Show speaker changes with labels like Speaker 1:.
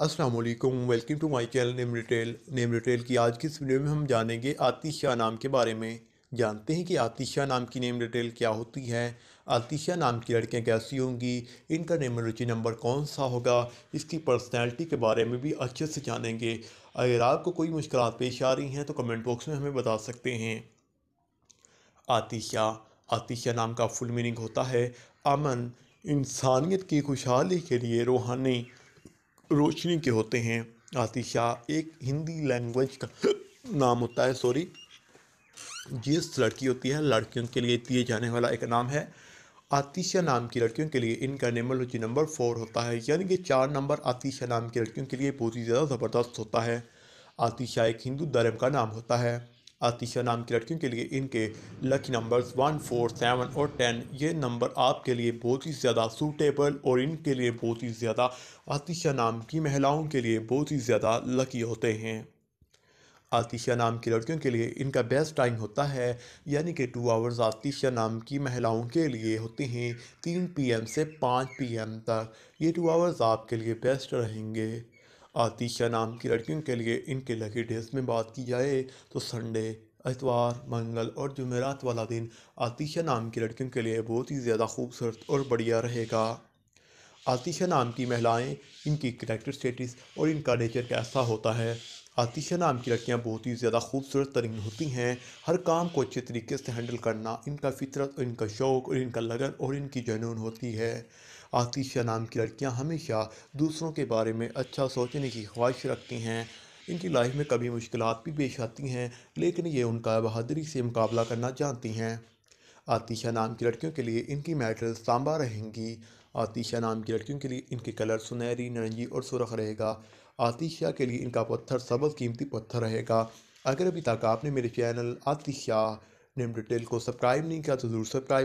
Speaker 1: अस्सलाम वालेकुम welcome to my channel name retail name retail की आज की इस वीडियो में हम जानेंगे आतिशा नाम के बारे में जानते हैं कि आतिशा नाम की नेम डिटेल क्या होती है आतिशा नाम की लड़कियां कैसी होंगी इनका नेम रुचि नंबर कौन सा होगा इसकी पर्सनैलिटी के बारे में भी अच्छे से जानेंगे अगर आपको कोई मुश्किल पेश आ रही हैं तो कमेंट बॉक्स में हमें बता सकते हैं आतिशा आतिशा नाम का फुल मीनिंग होता है अमन इंसानियत की खुशहाली के लिए रूहानी रोशनी के होते हैं आतिशा एक हिंदी लैंग्वेज का नाम होता है सॉरी जिस लड़की होती है लड़कियों के लिए दिए जाने वाला एक नाम है आतिशा नाम की लड़कियों के लिए इनका नेमोलॉजी नंबर फोर होता है यानी कि चार नंबर आतिशा नाम की लड़कियों के लिए बहुत ही ज़्यादा ज़बरदस्त होता है आतिशा एक हिंदू धर्म का नाम होता है आतिशा नाम की लड़कियों के लिए इनके lucky numbers one four seven और टेन ये नंबर आपके लिए बहुत ही ज़्यादा सूटेबल और इनके लिए बहुत ही ज़्यादा आतिशा नाम की महिलाओं के लिए बहुत ही ज़्यादा लकी होते हैं आतिशा नाम की लड़कियों के लिए इनका बेस्ट टाइम होता है यानी कि टू आवर्स आतिशा नाम की महिलाओं के लिए होते हैं तीन पीएम से पाँच पीएम तक ये टू आवर्स आपके लिए बेस्ट रहेंगे आतिशा नाम की लड़कियों के लिए इनके लकी डेज में बात की जाए तो संडे इतवार मंगल और जुमेरात वाला दिन आतिशा नाम की लड़कियों के लिए बहुत ही ज़्यादा खूबसूरत और बढ़िया रहेगा आतिशा नाम की महिलाएं इनकी करेक्टर स्टेटस और इनका नेचर कैसा होता है आतिशा नाम की लड़कियाँ बहुत ही ज़्यादा खूबसूरत तरीन होती हैं हर काम को अच्छे तरीके से हैंडल करना इनका फितरत और इनका शौक़ और इनका लगन और इनकी जनून होती है आतिशा नाम की लड़कियाँ हमेशा दूसरों के बारे में अच्छा सोचने की ख्वाहिश रखती हैं इनकी लाइफ में कभी मुश्किल भी पेश आती हैं लेकिन ये उनका बहादुरी से मुकाबला करना जानती हैं आतिशा नाम की लड़कियों के लिए इनकी मेटल सांबा रहेंगी आतिशा नाम की लड़कियों के लिए इनके कलर सुनहरी नरंगी और सुरख रहेगा आतिशा के लिए इनका पत्थर सबज कीमती पत्थर रहेगा अगर अभी तक आपने मेरे चैनल आतिशा नेम डिटेल को सब्सक्राइब नहीं किया तो ज़रूर सब्सक्राइब